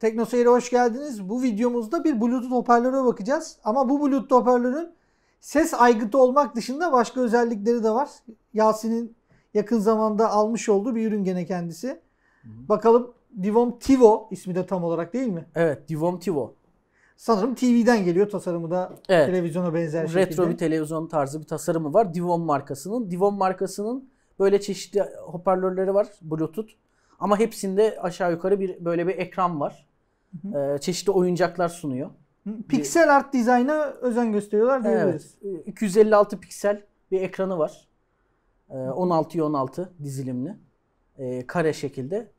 TeknoSeyir'e hoş geldiniz. Bu videomuzda bir Bluetooth hoparlöre bakacağız. Ama bu Bluetooth hoparlörün ses aygıtı olmak dışında başka özellikleri de var. Yasin'in yakın zamanda almış olduğu bir ürün gene kendisi. Bakalım Divom Tivo ismi de tam olarak değil mi? Evet Divom Tivo. Sanırım TV'den geliyor tasarımı da evet. televizyona benzer Retro şekilde. Retro bir televizyon tarzı bir tasarımı var Divom markasının. Divom markasının böyle çeşitli hoparlörleri var Bluetooth. Ama hepsinde aşağı yukarı bir böyle bir ekran var. Hı hı. Ee, çeşitli oyuncaklar sunuyor. Piksel art dizayna özen gösteriyorlar diyebiliriz. Evet. 256 piksel bir ekranı var. 16'ya ee, 16 dizilimli. Ee, kare şekilde.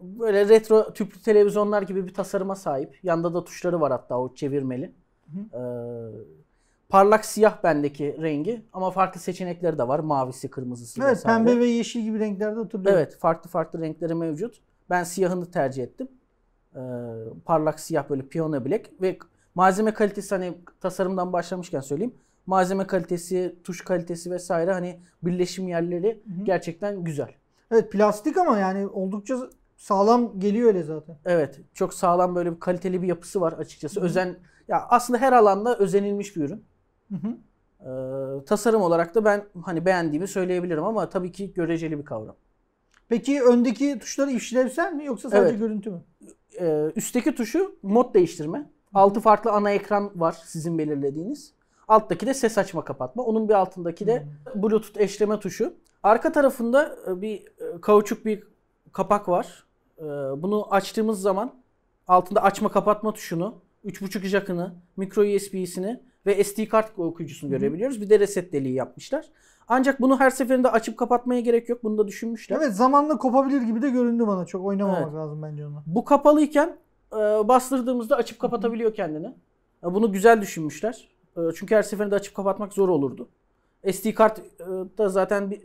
Böyle retro tüplü televizyonlar gibi bir tasarıma sahip. Yanda da tuşları var hatta o çevirmeli. Hı hı. Ee, Parlak siyah bendeki rengi ama farklı seçenekleri de var. Mavisi, kırmızısı Evet vesaire. pembe ve yeşil gibi renklerde oturuyor. Evet farklı farklı renkleri mevcut. Ben siyahını tercih ettim. Ee, parlak siyah böyle piyano black ve malzeme kalitesi hani tasarımdan başlamışken söyleyeyim. Malzeme kalitesi, tuş kalitesi vesaire hani birleşim yerleri Hı-hı. gerçekten güzel. Evet plastik ama yani oldukça sağlam geliyor öyle zaten. Evet çok sağlam böyle bir kaliteli bir yapısı var açıkçası. Hı-hı. Özen ya aslında her alanda özenilmiş bir ürün. Hı hı. Ee, tasarım olarak da ben hani beğendiğimi söyleyebilirim ama tabii ki göreceli bir kavram. Peki öndeki tuşları işlevsel mi yoksa sadece evet. görüntü mü? Ee, üstteki tuşu mod değiştirme. Altı farklı ana ekran var sizin belirlediğiniz. Alttaki de ses açma kapatma. Onun bir altındaki de hmm. Bluetooth eşleme tuşu. Arka tarafında e, bir e, kauçuk bir kapak var. Ee, bunu açtığımız zaman altında açma kapatma tuşunu, 3.5 jackını, micro USB'sini ve SD kart okuyucusunu görebiliyoruz. Bir de reset deliği yapmışlar. Ancak bunu her seferinde açıp kapatmaya gerek yok. Bunu da düşünmüşler. Evet zamanla kopabilir gibi de göründü bana. Çok oynamamak evet. lazım bence onu. Bu kapalıyken e, bastırdığımızda açıp kapatabiliyor kendini. E, bunu güzel düşünmüşler. E, çünkü her seferinde açıp kapatmak zor olurdu. SD kart e, da zaten bir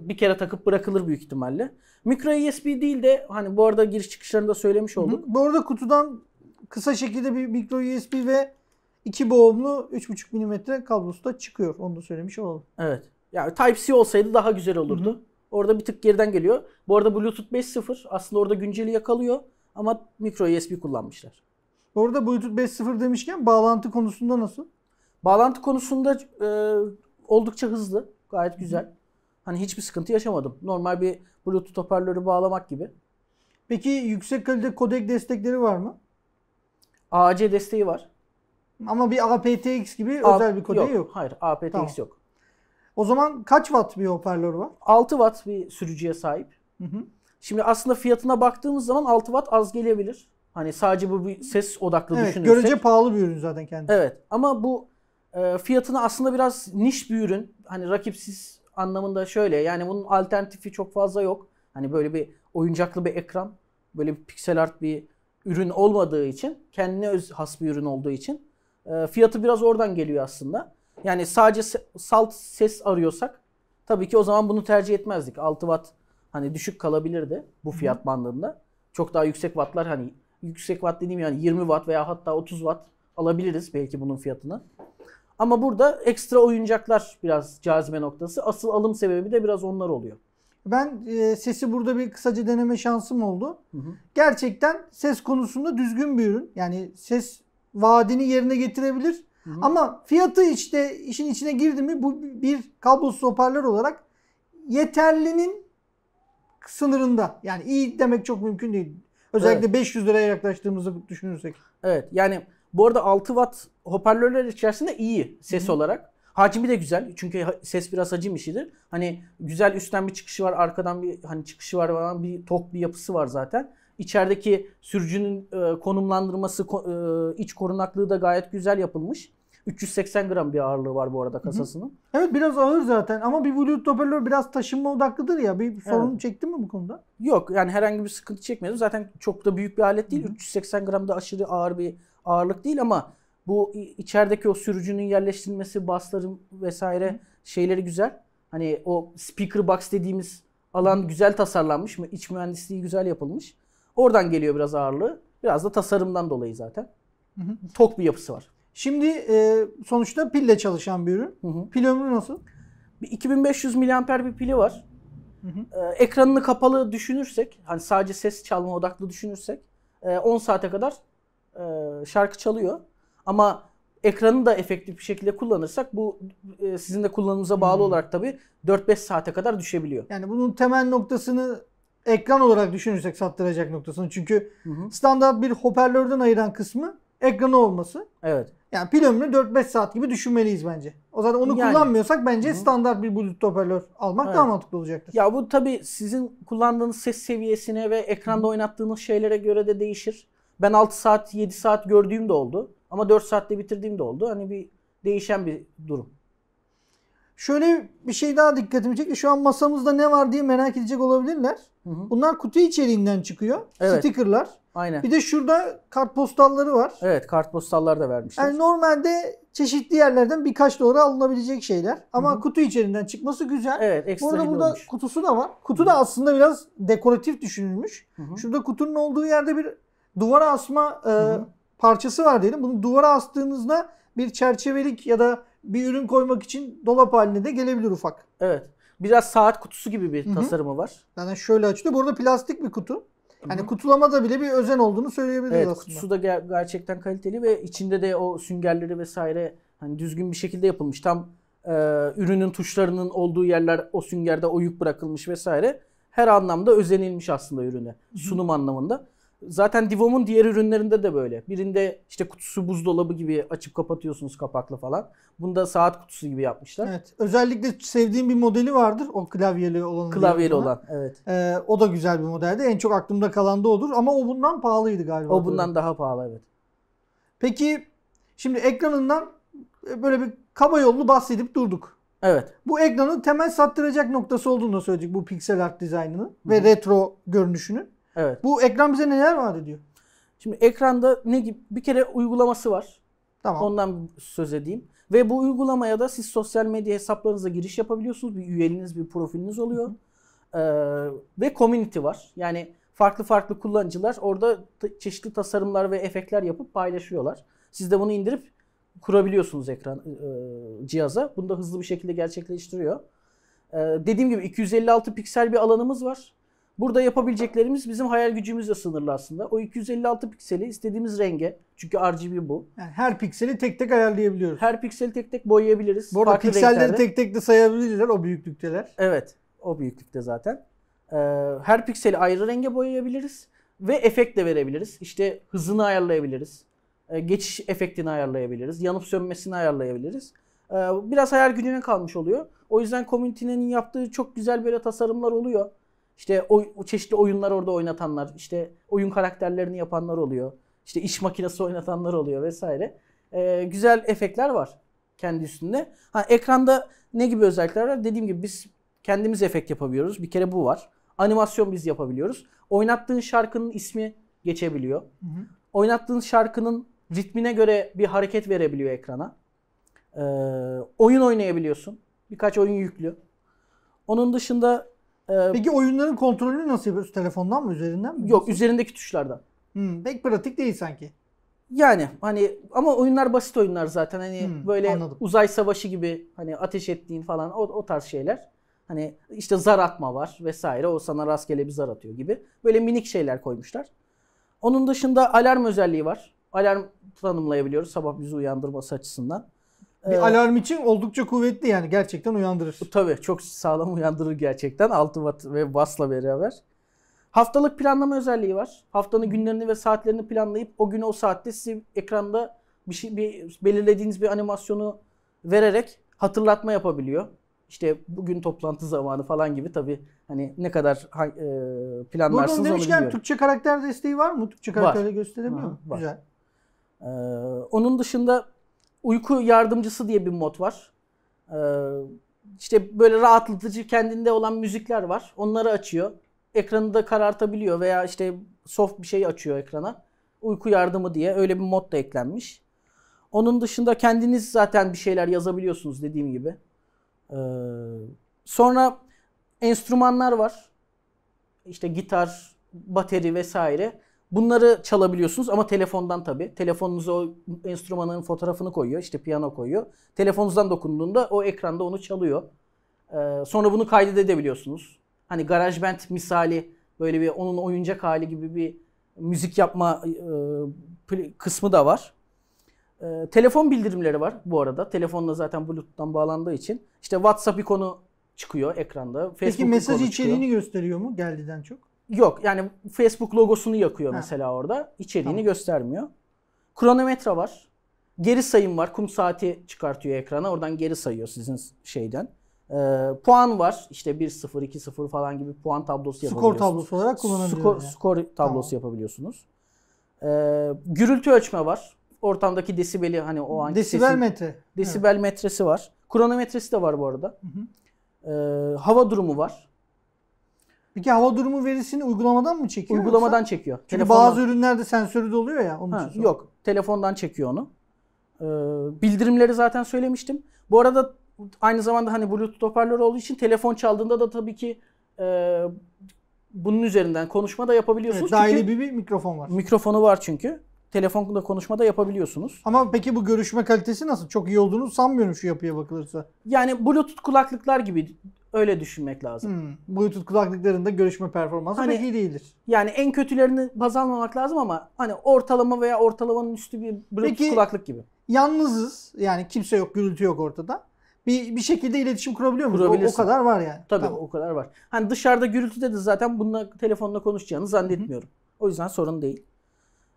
bir kere takıp bırakılır büyük ihtimalle. Micro USB değil de hani bu arada giriş çıkışlarında söylemiş olduk. Hı hı. Bu arada kutudan kısa şekilde bir micro USB ve 2 boğumlu 3,5 mm kablosu da çıkıyor. Onu da söylemiş olalım. Evet. yani Type-C olsaydı daha güzel olurdu. Hı-hı. Orada bir tık geriden geliyor. Bu arada Bluetooth 5.0 aslında orada günceli yakalıyor ama micro USB kullanmışlar. Orada Bluetooth 5.0 demişken bağlantı konusunda nasıl? Bağlantı konusunda e, oldukça hızlı. Gayet güzel. hı Hani hiçbir sıkıntı yaşamadım. Normal bir Bluetooth hoparlörü bağlamak gibi. Peki yüksek kalite kodek destekleri var mı? AAC desteği var. Ama bir APTX gibi A özel bir kodeye yok. yok. Hayır APTX tamam. yok. O zaman kaç watt bir hoparlör var? 6 watt bir sürücüye sahip. Hı hı. Şimdi aslında fiyatına baktığımız zaman 6 watt az gelebilir. Hani sadece bu bir ses odaklı evet, düşünürsek. Görece pahalı bir ürün zaten kendisi. Evet ama bu e, fiyatına aslında biraz niş bir ürün. Hani rakipsiz anlamında şöyle yani bunun alternatifi çok fazla yok. Hani böyle bir oyuncaklı bir ekran, böyle bir piksel art bir ürün olmadığı için, kendine öz has bir ürün olduğu için ee, fiyatı biraz oradan geliyor aslında. Yani sadece salt ses arıyorsak tabii ki o zaman bunu tercih etmezdik. 6 watt hani düşük kalabilirdi bu fiyat bandında. Çok daha yüksek wattlar hani yüksek watt dediğim yani 20 watt veya hatta 30 watt alabiliriz belki bunun fiyatını. Ama burada ekstra oyuncaklar biraz cazibe noktası. Asıl alım sebebi de biraz onlar oluyor. Ben e, sesi burada bir kısaca deneme şansım oldu. Hı hı. Gerçekten ses konusunda düzgün bir ürün. Yani ses vaadini yerine getirebilir. Hı hı. Ama fiyatı işte işin içine girdi mi bu bir kablosuz hoparlör olarak yeterlinin sınırında. Yani iyi demek çok mümkün değil. Özellikle evet. 500 liraya yaklaştığımızı düşünürsek. Evet yani bu arada 6 watt hoparlörler içerisinde iyi ses Hı-hı. olarak. Hacmi de güzel çünkü ses biraz hacim işidir. Hani güzel üstten bir çıkışı var arkadan bir hani çıkışı var falan bir tok bir yapısı var zaten. İçerideki sürücünün e, konumlandırması, e, iç korunaklığı da gayet güzel yapılmış. 380 gram bir ağırlığı var bu arada kasasının. Hı hı. Evet biraz ağır zaten ama bir Bluetooth hoparlör biraz taşınma odaklıdır ya. Bir sorun evet. çektin mi bu konuda? Yok yani herhangi bir sıkıntı çekmedim. Zaten çok da büyük bir alet değil. Hı hı. 380 gram da aşırı ağır bir ağırlık değil ama bu içerideki o sürücünün yerleştirilmesi, basların vesaire hı. şeyleri güzel. Hani o speaker box dediğimiz alan güzel tasarlanmış. İç mühendisliği güzel yapılmış. Oradan geliyor biraz ağırlığı. Biraz da tasarımdan dolayı zaten. Hı hı. Tok bir yapısı var. Şimdi e, sonuçta pille çalışan bir ürün. Hı hı. Pil ömrü nasıl? Bir 2500 miliamper bir pili var. Hı hı. E, ekranını kapalı düşünürsek, hani sadece ses çalma odaklı düşünürsek, e, 10 saate kadar e, şarkı çalıyor. Ama ekranı da efektif bir şekilde kullanırsak bu e, sizin de kullanımınıza bağlı hmm. olarak tabii 4-5 saate kadar düşebiliyor. Yani bunun temel noktasını ekran olarak düşünürsek sattıracak noktasını. Çünkü hı hı. standart bir hoparlörden ayıran kısmı ekranı olması. Evet. Yani pil ömrü 4-5 saat gibi düşünmeliyiz bence. O zaman onu yani. kullanmıyorsak bence hı standart bir Bluetooth hoparlör almak evet. daha mantıklı olacaktır. Ya bu tabii sizin kullandığınız ses seviyesine ve ekranda hı oynattığınız şeylere göre de değişir. Ben 6 saat 7 saat gördüğüm de oldu. Ama 4 saatte bitirdiğim de oldu. Hani bir değişen bir durum. Şöyle bir şey daha dikkatimi çekti. Şu an masamızda ne var diye merak edecek olabilirler. Hı hı. Bunlar kutu içeriğinden çıkıyor. Evet. Stickerlar. Aynen. Bir de şurada kartpostalları var. Evet kartpostallar da vermişler. Yani normalde çeşitli yerlerden birkaç doğru alınabilecek şeyler. Ama Hı-hı. kutu içeriğinden çıkması güzel. Evet ekstra Bu arada burada olmuş. kutusu da var. Kutu da aslında biraz dekoratif düşünülmüş. Hı-hı. Şurada kutunun olduğu yerde bir duvara asma e, Hı -hı. parçası var diyelim. Bunu duvara astığınızda bir çerçevelik ya da bir ürün koymak için dolap haline de gelebilir ufak. Evet. Biraz saat kutusu gibi bir Hı-hı. tasarımı var. Yani şöyle açılıyor. Burada plastik bir kutu. Hani kutulamada bile bir özen olduğunu söyleyebiliriz evet, aslında. Kutusu da ger- gerçekten kaliteli ve içinde de o süngerleri vesaire hani düzgün bir şekilde yapılmış. Tam e, ürünün tuşlarının olduğu yerler o süngerde oyuk bırakılmış vesaire. Her anlamda özenilmiş aslında ürüne. Sunum Hı. anlamında. Zaten Divom'un diğer ürünlerinde de böyle. Birinde işte kutusu buzdolabı gibi açıp kapatıyorsunuz kapaklı falan. Bunda saat kutusu gibi yapmışlar. Evet. Özellikle sevdiğim bir modeli vardır. O klavyeli olan. Klavyeli olan evet. Ee, o da güzel bir modeldi. En çok aklımda kalan da odur. Ama o bundan pahalıydı galiba. O bundan böyle. daha pahalı evet. Peki şimdi ekranından e, böyle bir kaba yollu bahsedip durduk. Evet. Bu ekranın temel sattıracak noktası olduğunu da söyledik bu pixel art dizaynının ve retro görünüşünün. Evet. Bu ekran bize neler vaat ediyor? Şimdi ekranda ne gibi bir kere uygulaması var. Tamam. Ondan söz edeyim. Ve bu uygulamaya da siz sosyal medya hesaplarınıza giriş yapabiliyorsunuz. Bir üyeliniz, bir profiliniz oluyor. Ee, ve community var. Yani farklı farklı kullanıcılar orada çeşitli tasarımlar ve efektler yapıp paylaşıyorlar. Siz de bunu indirip kurabiliyorsunuz ekran e, e cihaza. Bunu da hızlı bir şekilde gerçekleştiriyor. Ee, dediğim gibi 256 piksel bir alanımız var. Burada yapabileceklerimiz bizim hayal gücümüzle sınırlı aslında. O 256 pikseli istediğimiz renge çünkü RGB bu. Yani her pikseli tek tek ayarlayabiliyoruz. Her pikseli tek tek boyayabiliriz. Bu arada pikselleri renklerde. tek tek de sayabilirler o büyüklükteler. Evet o büyüklükte zaten. Ee, her pikseli ayrı renge boyayabiliriz ve efekt de verebiliriz. İşte hızını ayarlayabiliriz. Ee, geçiş efektini ayarlayabiliriz. Yanıp sönmesini ayarlayabiliriz ee, biraz hayal gücüne kalmış oluyor. O yüzden komünitenin yaptığı çok güzel böyle tasarımlar oluyor. İşte o, o çeşitli oyunlar orada oynatanlar, işte oyun karakterlerini yapanlar oluyor. İşte iş makinesi oynatanlar oluyor vesaire. Ee, güzel efektler var kendi üstünde. Ha ekranda ne gibi özellikler var? Dediğim gibi biz kendimiz efekt yapabiliyoruz. Bir kere bu var. Animasyon biz yapabiliyoruz. Oynattığın şarkının ismi geçebiliyor. Hı hı. Oynattığın şarkının ritmine göre bir hareket verebiliyor ekrana. Ee, oyun oynayabiliyorsun. Birkaç oyun yüklü. Onun dışında ee, Peki oyunların kontrolünü nasıl yapıyoruz? Telefondan mı üzerinden mi? Yok üzerindeki tuşlardan. Hmm, pek pratik değil sanki. Yani hani ama oyunlar basit oyunlar zaten hani hmm, böyle anladım. uzay savaşı gibi hani ateş ettiğin falan o, o tarz şeyler. Hani işte zar atma var vesaire o sana rastgele bir zar atıyor gibi. Böyle minik şeyler koymuşlar. Onun dışında alarm özelliği var. Alarm tanımlayabiliyoruz sabah bizi uyandırması açısından. Bir ee, alarm için oldukça kuvvetli yani gerçekten uyandırır. Bu tabii çok sağlam uyandırır gerçekten 6 watt ve basla beraber. Haftalık planlama özelliği var. Haftanın günlerini ve saatlerini planlayıp o güne o saatte size ekranda bir şey bir belirlediğiniz bir animasyonu vererek hatırlatma yapabiliyor. İşte bugün toplantı zamanı falan gibi tabii hani ne kadar e, planlarsınız Buradan demişken onu Türkçe karakter desteği var mı? Türkçe karakterle gösterebiliyor mu? Var. Güzel. Ee, onun dışında Uyku yardımcısı diye bir mod var. Ee, işte böyle rahatlatıcı kendinde olan müzikler var. Onları açıyor. Ekranı da karartabiliyor veya işte soft bir şey açıyor ekrana. Uyku yardımı diye öyle bir mod da eklenmiş. Onun dışında kendiniz zaten bir şeyler yazabiliyorsunuz dediğim gibi. Ee, sonra enstrümanlar var. İşte gitar, bateri vesaire. Bunları çalabiliyorsunuz ama telefondan tabii. Telefonunuza o enstrümanın fotoğrafını koyuyor. işte piyano koyuyor. Telefonunuzdan dokunduğunda o ekranda onu çalıyor. Ee, sonra bunu kaydedebiliyorsunuz. Hani GarageBand misali böyle bir onun oyuncak hali gibi bir müzik yapma e, kısmı da var. E, telefon bildirimleri var bu arada. Telefonla zaten Bluetooth'tan bağlandığı için. işte WhatsApp ikonu çıkıyor ekranda. Facebook Peki mesaj içeriğini çıkıyor. gösteriyor mu geldiden çok? Yok yani Facebook logosunu yakıyor ha. mesela orada. İçeriğini tamam. göstermiyor. Kronometre var. Geri sayım var. Kum saati çıkartıyor ekrana. Oradan geri sayıyor sizin şeyden. Ee, puan var. İşte 1-0, 2-0 falan gibi puan tablosu yapabiliyorsunuz. Skor tablosu olarak kullanabiliyorsunuz. Skor, yani. tablosu tamam. yapabiliyorsunuz. Ee, gürültü ölçme var. Ortamdaki desibeli hani o anki Desibel sesin, metre. Desibel evet. metresi var. Kronometresi de var bu arada. Hı hı. Ee, hava durumu var. Peki hava durumu verisini uygulamadan mı çekiyor? Uygulamadan yoksa? çekiyor. Çünkü Telefondan... bazı ürünlerde sensörü de oluyor ya. Onun ha, için yok. Telefondan çekiyor onu. Ee, bildirimleri zaten söylemiştim. Bu arada aynı zamanda hani Bluetooth hoparlör olduğu için telefon çaldığında da tabii ki e, bunun üzerinden konuşma da yapabiliyorsunuz. Evet, dahili bir, bir mikrofon var. Mikrofonu var çünkü. Telefonla konuşma da yapabiliyorsunuz. Ama peki bu görüşme kalitesi nasıl? Çok iyi olduğunu sanmıyorum şu yapıya bakılırsa. Yani Bluetooth kulaklıklar gibi Öyle düşünmek lazım. Hmm. Bluetooth kulaklıklarında görüşme performansı hani, pek iyi değildir. Yani en kötülerini baz almamak lazım ama hani ortalama veya ortalamanın üstü bir Bluetooth Peki, kulaklık gibi. Yalnızız yani kimse yok, gürültü yok ortada. Bir, bir şekilde iletişim kurabiliyor muyuz? O, o kadar var yani. Tabii tamam. o kadar var. Hani dışarıda gürültü de zaten bununla telefonla konuşacağını zannetmiyorum. hı O yüzden sorun değil.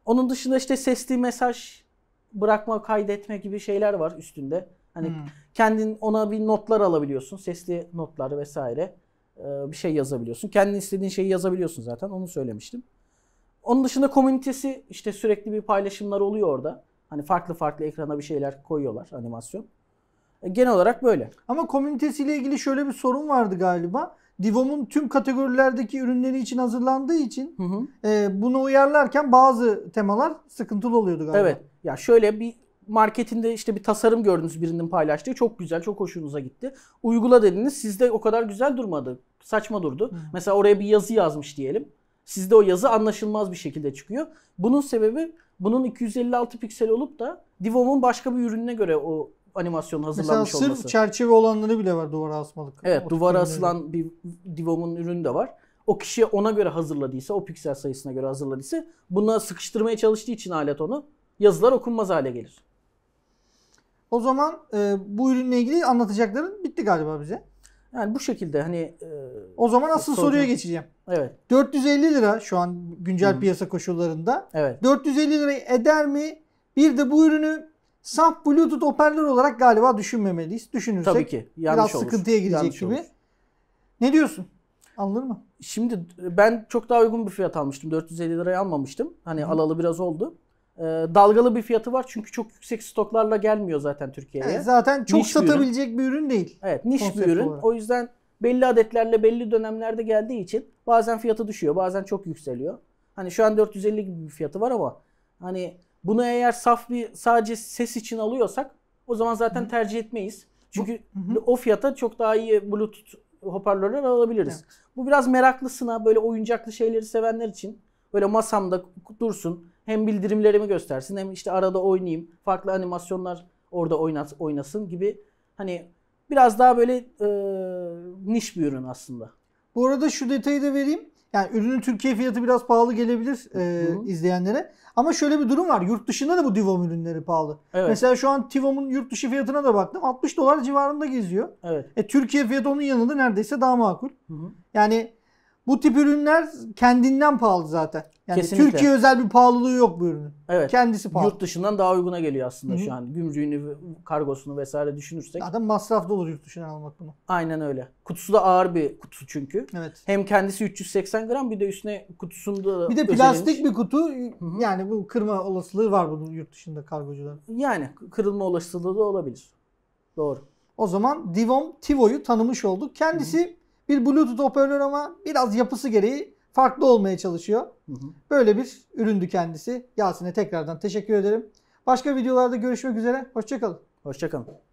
Onun dışında işte sesli mesaj bırakma, kaydetme gibi şeyler var üstünde. Hani hmm. kendin ona bir notlar alabiliyorsun. Sesli notlar vesaire. bir şey yazabiliyorsun. Kendin istediğin şeyi yazabiliyorsun zaten. Onu söylemiştim. Onun dışında komünitesi işte sürekli bir paylaşımlar oluyor orada. Hani farklı farklı ekrana bir şeyler koyuyorlar animasyon. E, genel olarak böyle. Ama komünitesiyle ilgili şöyle bir sorun vardı galiba. Divom'un tüm kategorilerdeki ürünleri için hazırlandığı için hı hı. E, bunu uyarlarken bazı temalar sıkıntılı oluyordu galiba. Evet. Ya şöyle bir marketinde işte bir tasarım gördünüz birinin paylaştığı. Çok güzel, çok hoşunuza gitti. Uygula dediniz. Sizde o kadar güzel durmadı. Saçma durdu. Hmm. Mesela oraya bir yazı yazmış diyelim. Sizde o yazı anlaşılmaz bir şekilde çıkıyor. Bunun sebebi bunun 256 piksel olup da Divom'un başka bir ürününe göre o animasyon hazırlanmış Mesela olması. Mesela sırf çerçeve olanları bile var duvara asmalık. Evet, duvara asılan bir Divom'un ürünü de var o kişi ona göre hazırladıysa, o piksel sayısına göre hazırladıysa buna sıkıştırmaya çalıştığı için alet onu yazılar okunmaz hale gelir. O zaman e, bu ürünle ilgili anlatacakların bitti galiba bize. Yani bu şekilde hani e, O zaman asıl sorduğum- soruya geçeceğim. evet 450 lira şu an güncel Hı. piyasa koşullarında. evet 450 lira eder mi? Bir de bu ürünü saf Bluetooth hoparlör olarak galiba düşünmemeliyiz. Düşünürsek tabii ki yanlış biraz olur. sıkıntıya girecek Yanlış gibi. olur. Ne diyorsun? Alınır mı? Şimdi ben çok daha uygun bir fiyat almıştım. 450 liraya almamıştım. Hani Hı. alalı biraz oldu. Ee, dalgalı bir fiyatı var. Çünkü çok yüksek stoklarla gelmiyor zaten Türkiye'ye. Evet, zaten çok niş satabilecek bir ürün. bir ürün değil. Evet niş bir ürün. Olarak. O yüzden belli adetlerle belli dönemlerde geldiği için bazen fiyatı düşüyor bazen çok yükseliyor. Hani şu an 450 gibi bir fiyatı var ama hani bunu eğer saf bir sadece ses için alıyorsak o zaman zaten tercih etmeyiz. Çünkü Hı. o fiyata çok daha iyi Bluetooth hoparlörler alabiliriz. Evet. Bu biraz meraklısına böyle oyuncaklı şeyleri sevenler için böyle masamda dursun hem bildirimlerimi göstersin hem işte arada oynayayım. Farklı animasyonlar orada oynat, oynasın gibi. Hani biraz daha böyle e, niş bir ürün aslında. Bu arada şu detayı da vereyim. Yani ürünün Türkiye fiyatı biraz pahalı gelebilir e, izleyenlere. Ama şöyle bir durum var. Yurt dışında da bu Divom ürünleri pahalı. Evet. Mesela şu an Tivom'un yurt dışı fiyatına da baktım. 60 dolar civarında geziyor. Evet. E, Türkiye fiyatı onun yanında neredeyse daha makul. Hı-hı. Yani bu tip ürünler kendinden pahalı zaten. Yani Kesinlikle. Türkiye özel bir pahalılığı yok bu ürünün. Evet. Kendisi pahalı. Yurt dışından daha uyguna geliyor aslında Hı-hı. şu an. Gümrüğünü, kargosunu vesaire düşünürsek. Zaten masraflı olur yurt dışından almak bunu. Aynen öyle. Kutusu da ağır bir kutu çünkü. Evet. Hem kendisi 380 gram bir de üstüne kutusunda Bir de plastik özelenmiş. bir kutu. Hı-hı. Yani bu kırma olasılığı var bunun yurt dışında kargocuların. Yani kırılma olasılığı da olabilir. Doğru. O zaman Divom Tivo'yu tanımış olduk. Kendisi Hı-hı bir Bluetooth hoparlör ama biraz yapısı gereği farklı olmaya çalışıyor. Hı hı. Böyle bir üründü kendisi. Yasin'e tekrardan teşekkür ederim. Başka videolarda görüşmek üzere. Hoşçakalın. Hoşçakalın.